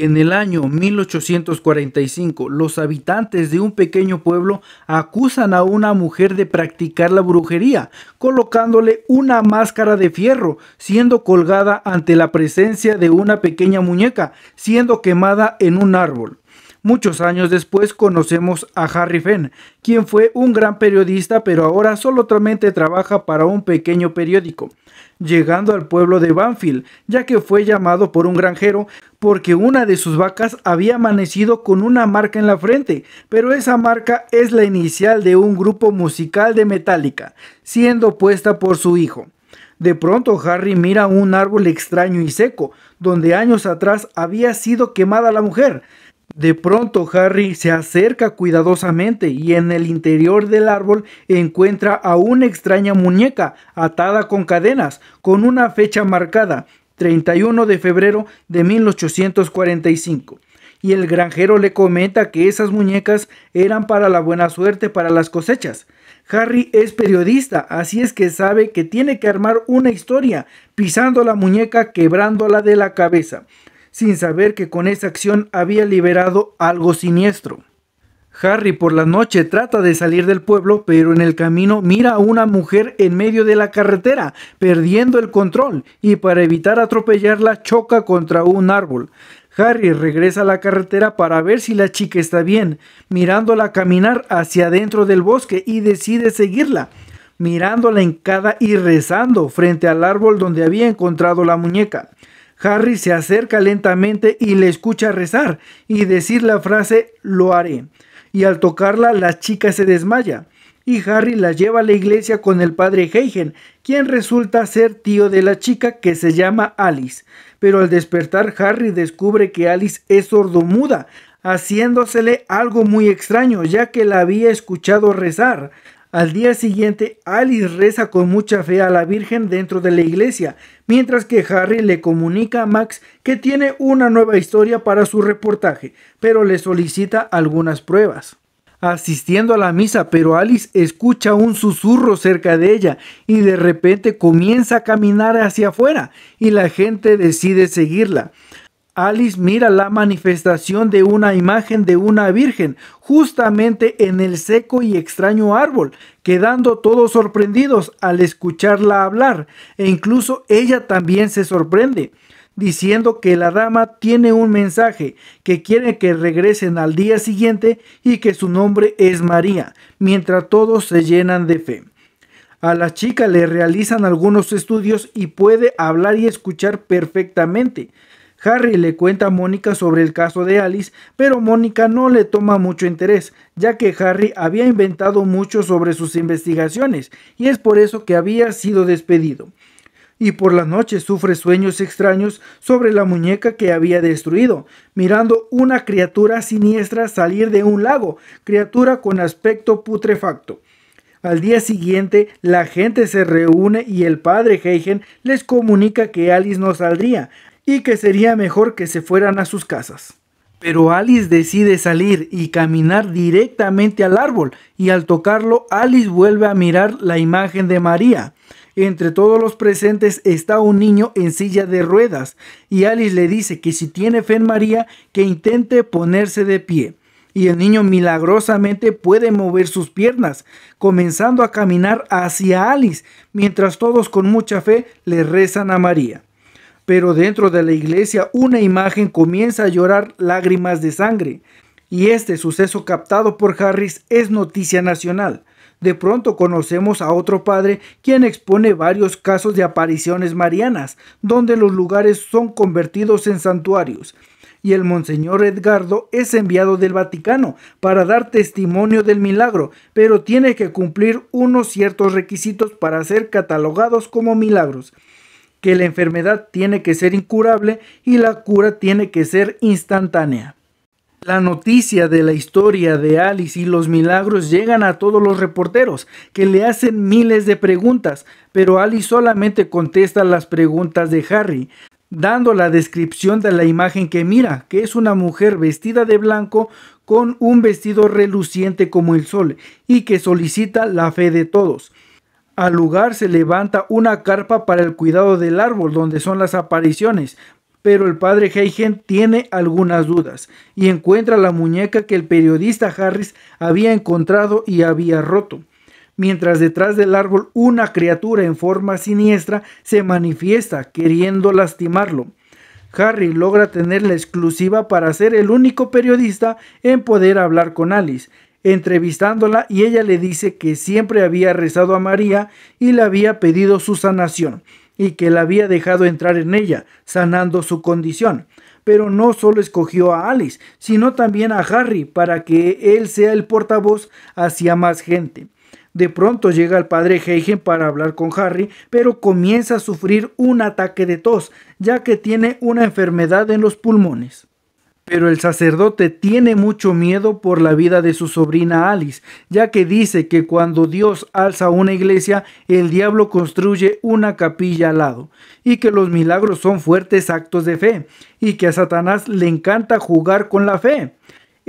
En el año 1845, los habitantes de un pequeño pueblo acusan a una mujer de practicar la brujería, colocándole una máscara de fierro, siendo colgada ante la presencia de una pequeña muñeca, siendo quemada en un árbol. Muchos años después conocemos a Harry Fenn, quien fue un gran periodista pero ahora solo solamente trabaja para un pequeño periódico llegando al pueblo de Banfield, ya que fue llamado por un granjero porque una de sus vacas había amanecido con una marca en la frente, pero esa marca es la inicial de un grupo musical de Metallica, siendo puesta por su hijo. De pronto Harry mira un árbol extraño y seco, donde años atrás había sido quemada la mujer, de pronto Harry se acerca cuidadosamente y en el interior del árbol encuentra a una extraña muñeca atada con cadenas, con una fecha marcada, 31 de febrero de 1845 y el granjero le comenta que esas muñecas eran para la buena suerte para las cosechas. Harry es periodista, así es que sabe que tiene que armar una historia, pisando la muñeca, quebrándola de la cabeza sin saber que con esa acción había liberado algo siniestro. Harry por la noche trata de salir del pueblo, pero en el camino mira a una mujer en medio de la carretera, perdiendo el control, y para evitar atropellarla choca contra un árbol. Harry regresa a la carretera para ver si la chica está bien, mirándola caminar hacia adentro del bosque y decide seguirla, mirándola cada y rezando frente al árbol donde había encontrado la muñeca. Harry se acerca lentamente y le escucha rezar y decir la frase lo haré. Y al tocarla la chica se desmaya y Harry la lleva a la iglesia con el padre Heigen, quien resulta ser tío de la chica que se llama Alice. Pero al despertar Harry descubre que Alice es sordomuda, haciéndosele algo muy extraño, ya que la había escuchado rezar. Al día siguiente, Alice reza con mucha fe a la Virgen dentro de la iglesia, mientras que Harry le comunica a Max que tiene una nueva historia para su reportaje, pero le solicita algunas pruebas. Asistiendo a la misa, pero Alice escucha un susurro cerca de ella y de repente comienza a caminar hacia afuera y la gente decide seguirla. Alice mira la manifestación de una imagen de una virgen justamente en el seco y extraño árbol, quedando todos sorprendidos al escucharla hablar, e incluso ella también se sorprende, diciendo que la dama tiene un mensaje, que quiere que regresen al día siguiente y que su nombre es María, mientras todos se llenan de fe. A la chica le realizan algunos estudios y puede hablar y escuchar perfectamente. Harry le cuenta a Mónica sobre el caso de Alice, pero Mónica no le toma mucho interés, ya que Harry había inventado mucho sobre sus investigaciones, y es por eso que había sido despedido. Y por la noche sufre sueños extraños sobre la muñeca que había destruido, mirando una criatura siniestra salir de un lago, criatura con aspecto putrefacto. Al día siguiente, la gente se reúne y el padre Heigen les comunica que Alice no saldría, que sería mejor que se fueran a sus casas. Pero Alice decide salir y caminar directamente al árbol y al tocarlo Alice vuelve a mirar la imagen de María. Entre todos los presentes está un niño en silla de ruedas y Alice le dice que si tiene fe en María que intente ponerse de pie. Y el niño milagrosamente puede mover sus piernas, comenzando a caminar hacia Alice, mientras todos con mucha fe le rezan a María pero dentro de la iglesia una imagen comienza a llorar lágrimas de sangre. Y este suceso captado por Harris es noticia nacional. De pronto conocemos a otro padre quien expone varios casos de apariciones marianas, donde los lugares son convertidos en santuarios. Y el monseñor Edgardo es enviado del Vaticano para dar testimonio del milagro, pero tiene que cumplir unos ciertos requisitos para ser catalogados como milagros que la enfermedad tiene que ser incurable y la cura tiene que ser instantánea. La noticia de la historia de Alice y los milagros llegan a todos los reporteros, que le hacen miles de preguntas, pero Alice solamente contesta las preguntas de Harry, dando la descripción de la imagen que mira, que es una mujer vestida de blanco con un vestido reluciente como el sol, y que solicita la fe de todos al lugar se levanta una carpa para el cuidado del árbol donde son las apariciones, pero el padre Heigen tiene algunas dudas y encuentra la muñeca que el periodista Harris había encontrado y había roto. Mientras detrás del árbol una criatura en forma siniestra se manifiesta queriendo lastimarlo. Harry logra tener la exclusiva para ser el único periodista en poder hablar con Alice entrevistándola y ella le dice que siempre había rezado a María y le había pedido su sanación y que la había dejado entrar en ella, sanando su condición. Pero no solo escogió a Alice, sino también a Harry para que él sea el portavoz hacia más gente. De pronto llega el padre Heigen para hablar con Harry, pero comienza a sufrir un ataque de tos, ya que tiene una enfermedad en los pulmones. Pero el sacerdote tiene mucho miedo por la vida de su sobrina Alice, ya que dice que cuando Dios alza una iglesia, el diablo construye una capilla al lado, y que los milagros son fuertes actos de fe, y que a Satanás le encanta jugar con la fe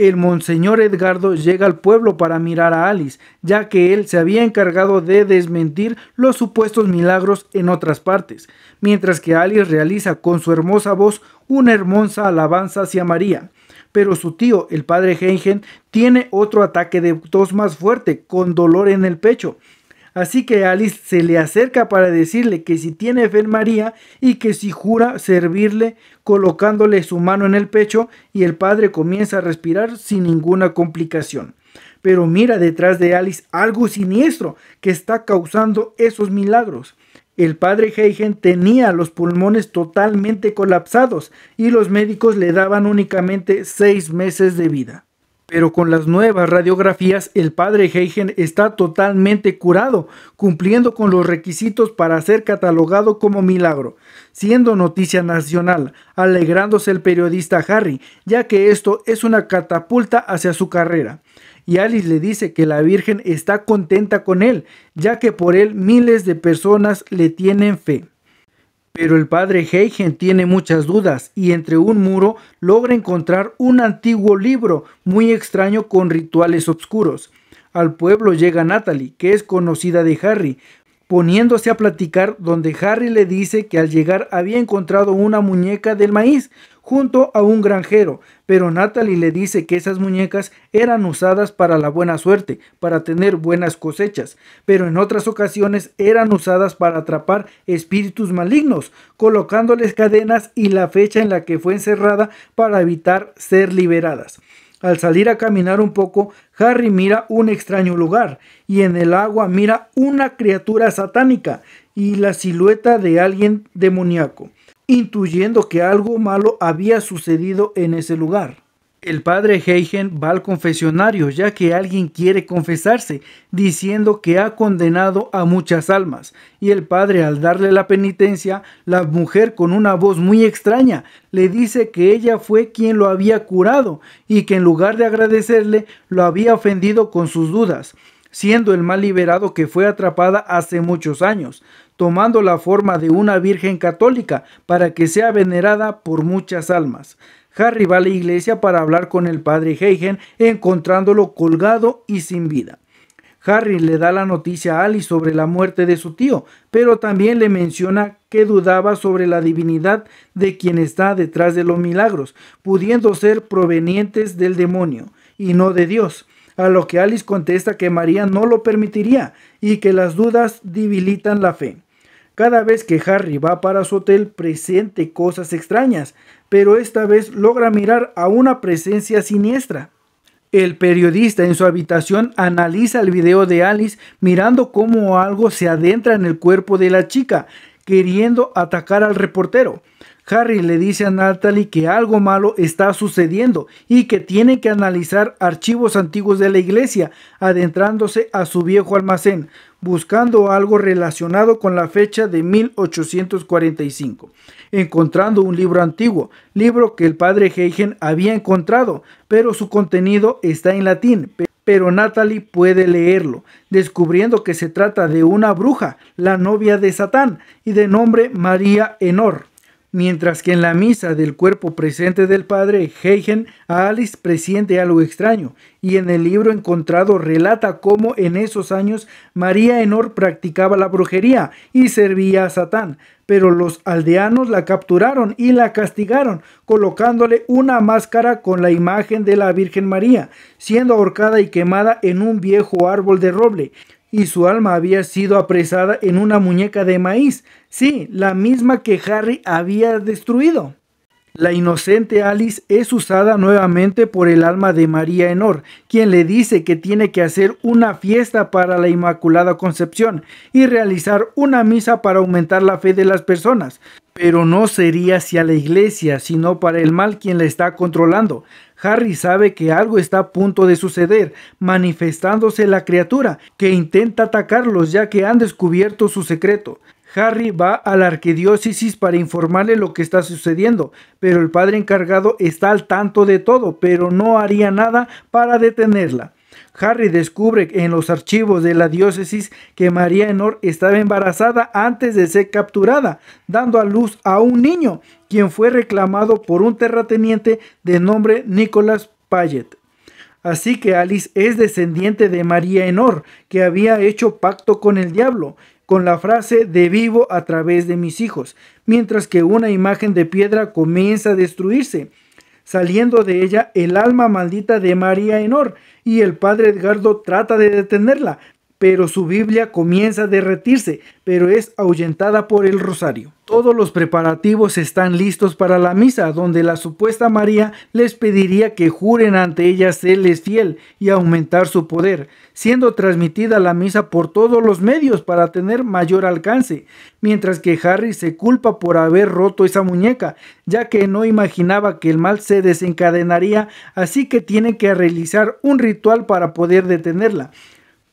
el monseñor Edgardo llega al pueblo para mirar a Alice, ya que él se había encargado de desmentir los supuestos milagros en otras partes, mientras que Alice realiza con su hermosa voz una hermosa alabanza hacia María. Pero su tío, el padre hengen tiene otro ataque de tos más fuerte, con dolor en el pecho, Así que Alice se le acerca para decirle que si tiene fe María y que si jura servirle colocándole su mano en el pecho y el padre comienza a respirar sin ninguna complicación. Pero mira detrás de Alice algo siniestro que está causando esos milagros. El padre Heigen tenía los pulmones totalmente colapsados y los médicos le daban únicamente seis meses de vida. Pero con las nuevas radiografías, el padre Heigen está totalmente curado, cumpliendo con los requisitos para ser catalogado como milagro, siendo noticia nacional, alegrándose el periodista Harry, ya que esto es una catapulta hacia su carrera. Y Alice le dice que la Virgen está contenta con él, ya que por él miles de personas le tienen fe. Pero el padre Heigen tiene muchas dudas y entre un muro logra encontrar un antiguo libro muy extraño con rituales oscuros. Al pueblo llega Natalie, que es conocida de Harry, poniéndose a platicar donde Harry le dice que al llegar había encontrado una muñeca del maíz, junto a un granjero, pero Natalie le dice que esas muñecas eran usadas para la buena suerte, para tener buenas cosechas, pero en otras ocasiones eran usadas para atrapar espíritus malignos, colocándoles cadenas y la fecha en la que fue encerrada para evitar ser liberadas. Al salir a caminar un poco, Harry mira un extraño lugar y en el agua mira una criatura satánica y la silueta de alguien demoníaco intuyendo que algo malo había sucedido en ese lugar. El padre Heigen va al confesionario ya que alguien quiere confesarse, diciendo que ha condenado a muchas almas, y el padre al darle la penitencia, la mujer con una voz muy extraña le dice que ella fue quien lo había curado y que en lugar de agradecerle lo había ofendido con sus dudas siendo el mal liberado que fue atrapada hace muchos años tomando la forma de una Virgen católica para que sea venerada por muchas almas. Harry va a la iglesia para hablar con el padre Heigen, encontrándolo colgado y sin vida. Harry le da la noticia a Alice sobre la muerte de su tío, pero también le menciona que dudaba sobre la divinidad de quien está detrás de los milagros, pudiendo ser provenientes del demonio y no de Dios. A lo que Alice contesta que María no lo permitiría y que las dudas debilitan la fe. Cada vez que Harry va para su hotel presente cosas extrañas, pero esta vez logra mirar a una presencia siniestra. El periodista en su habitación analiza el video de Alice mirando cómo algo se adentra en el cuerpo de la chica, queriendo atacar al reportero. Harry le dice a Natalie que algo malo está sucediendo y que tiene que analizar archivos antiguos de la iglesia, adentrándose a su viejo almacén buscando algo relacionado con la fecha de 1845, encontrando un libro antiguo, libro que el padre Heigen había encontrado, pero su contenido está en latín, pero Natalie puede leerlo, descubriendo que se trata de una bruja, la novia de Satán, y de nombre María Enor. Mientras que en la misa del cuerpo presente del padre, Heigen a Alice presiente algo extraño, y en el libro encontrado relata cómo en esos años María Enor practicaba la brujería y servía a Satán, pero los aldeanos la capturaron y la castigaron, colocándole una máscara con la imagen de la Virgen María, siendo ahorcada y quemada en un viejo árbol de roble y su alma había sido apresada en una muñeca de maíz, sí, la misma que Harry había destruido. La inocente Alice es usada nuevamente por el alma de María Enor, quien le dice que tiene que hacer una fiesta para la Inmaculada Concepción y realizar una misa para aumentar la fe de las personas, pero no sería hacia la iglesia, sino para el mal quien la está controlando. Harry sabe que algo está a punto de suceder, manifestándose la criatura, que intenta atacarlos ya que han descubierto su secreto. Harry va a la arquidiócesis para informarle lo que está sucediendo, pero el padre encargado está al tanto de todo, pero no haría nada para detenerla. Harry descubre en los archivos de la diócesis que María Enor estaba embarazada antes de ser capturada, dando a luz a un niño, quien fue reclamado por un terrateniente de nombre Nicholas Payet. Así que Alice es descendiente de María Enor, que había hecho pacto con el diablo, con la frase de vivo a través de mis hijos, mientras que una imagen de piedra comienza a destruirse saliendo de ella el alma maldita de María Enor, y el padre Edgardo trata de detenerla, pero su Biblia comienza a derretirse, pero es ahuyentada por el rosario. Todos los preparativos están listos para la misa, donde la supuesta María les pediría que juren ante ella serles fiel y aumentar su poder, siendo transmitida la misa por todos los medios para tener mayor alcance, mientras que Harry se culpa por haber roto esa muñeca, ya que no imaginaba que el mal se desencadenaría, así que tiene que realizar un ritual para poder detenerla.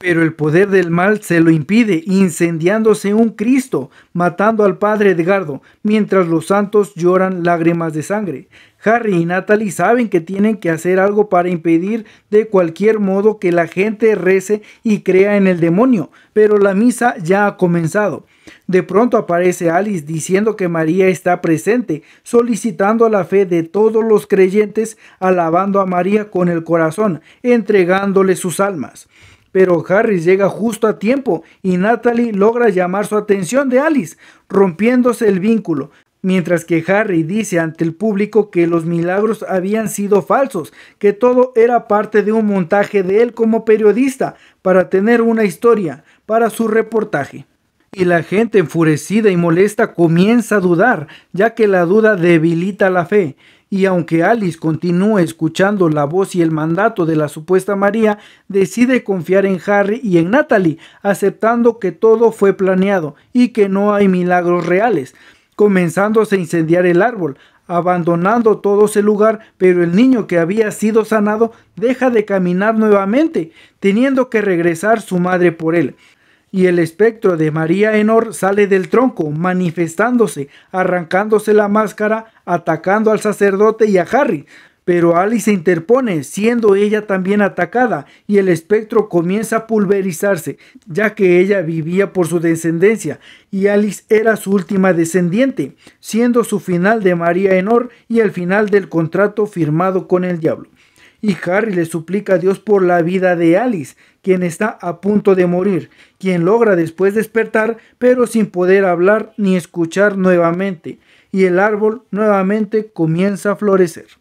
Pero el poder del mal se lo impide, incendiándose un Cristo, matando al padre Edgardo, mientras los santos lloran lágrimas de sangre. Harry y Natalie saben que tienen que hacer algo para impedir de cualquier modo que la gente rece y crea en el demonio, pero la misa ya ha comenzado. De pronto aparece Alice diciendo que María está presente, solicitando la fe de todos los creyentes, alabando a María con el corazón, entregándole sus almas pero Harris llega justo a tiempo y Natalie logra llamar su atención de Alice, rompiéndose el vínculo. Mientras que Harry dice ante el público que los milagros habían sido falsos, que todo era parte de un montaje de él como periodista, para tener una historia, para su reportaje y la gente enfurecida y molesta comienza a dudar, ya que la duda debilita la fe. Y aunque Alice continúa escuchando la voz y el mandato de la supuesta María, decide confiar en Harry y en Natalie, aceptando que todo fue planeado y que no hay milagros reales, comenzándose a incendiar el árbol, abandonando todo ese lugar, pero el niño que había sido sanado deja de caminar nuevamente, teniendo que regresar su madre por él y el espectro de María Enor sale del tronco, manifestándose, arrancándose la máscara, atacando al sacerdote y a Harry. Pero Alice se interpone, siendo ella también atacada, y el espectro comienza a pulverizarse, ya que ella vivía por su descendencia, y Alice era su última descendiente, siendo su final de María Enor y el final del contrato firmado con el diablo y Harry le suplica a Dios por la vida de Alice, quien está a punto de morir, quien logra después despertar pero sin poder hablar ni escuchar nuevamente, y el árbol nuevamente comienza a florecer.